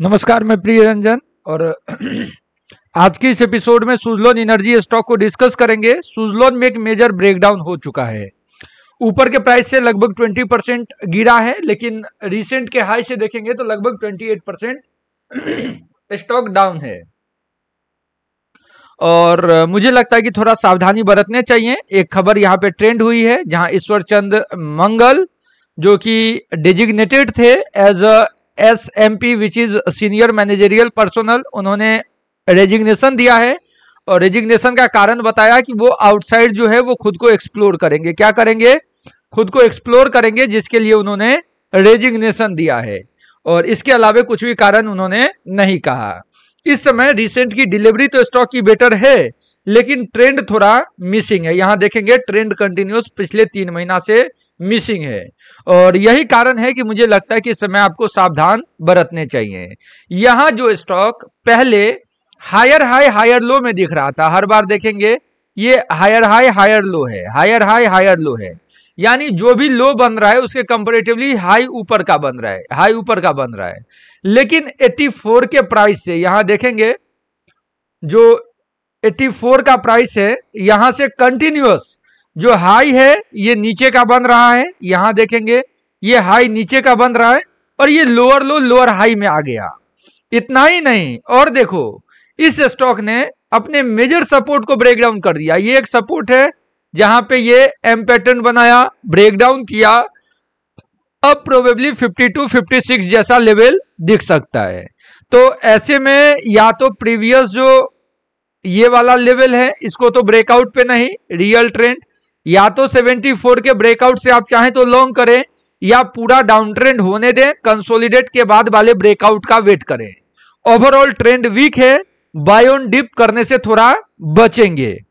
नमस्कार मैं प्रिय रंजन और आज के इस एपिसोड में सुजलोन एनर्जी स्टॉक को डिस्कस करेंगे सुजलोन में एक मेजर ब्रेकडाउन हो चुका है ऊपर के प्राइस से लगभग 20 परसेंट गिरा है लेकिन रिसेंट के हाई से देखेंगे तो लगभग 28 परसेंट स्टॉक डाउन है और मुझे लगता है कि थोड़ा सावधानी बरतने चाहिए एक खबर यहाँ पे ट्रेंड हुई है जहां ईश्वर चंद मंगल जो कि डेजिग्नेटेड थे as a S M P which is senior managerial personnel उन्होंने रेजिग्नेशन दिया है और रेजिग्नेशन का कारण बताया कि वो आउटसाइड जो है वो खुद को एक्सप्लोर करेंगे क्या करेंगे खुद को एक्सप्लोर करेंगे जिसके लिए उन्होंने रेजिग्नेशन दिया है और इसके अलावा कुछ भी कारण उन्होंने नहीं कहा इस समय रिसेंट की डिलीवरी तो स्टॉक की बेटर है लेकिन ट्रेंड थोड़ा मिसिंग है यहाँ देखेंगे ट्रेंड कंटिन्यूस पिछले तीन महीना से मिसिंग है और यही कारण है कि मुझे लगता है कि समय आपको सावधान बरतने चाहिए यहाँ जो स्टॉक पहले हायर हाई हायर लो में दिख रहा था हर बार देखेंगे ये हायर हाई हायर लो है हायर हाई हायर लो है यानी जो भी लो बन रहा है उसके कंपेरेटिवली हाई ऊपर का बन रहा है हाई ऊपर का बन रहा है लेकिन 84 के प्राइस से यहां देखेंगे जो एट्टी फोर का प्राइस है यहाँ से कंटिन्यूस जो हाई है ये नीचे का बन रहा है यहाँ देखेंगे ये हाई नीचे का बन रहा है और ये लोअर लो लोअर हाई में आ गया इतना ही नहीं और देखो इस स्टॉक ने अपने मेजर सपोर्ट को ब्रेकडाउन कर दिया ये एक सपोर्ट है जहां पे ये एम पैटर्न बनाया ब्रेकडाउन किया अब प्रोबेबली 52 टू 56 जैसा लेवल दिख सकता है तो ऐसे में या तो प्रीवियस जो ये वाला लेवल है इसको तो ब्रेकआउट पे नहीं रियल ट्रेंड या तो 74 के ब्रेकआउट से आप चाहें तो लॉन्ग करें या पूरा डाउन ट्रेंड होने दें कंसोलिडेट के बाद वाले ब्रेकआउट का वेट करें ओवरऑल ट्रेंड वीक है बायोन डिप करने से थोड़ा बचेंगे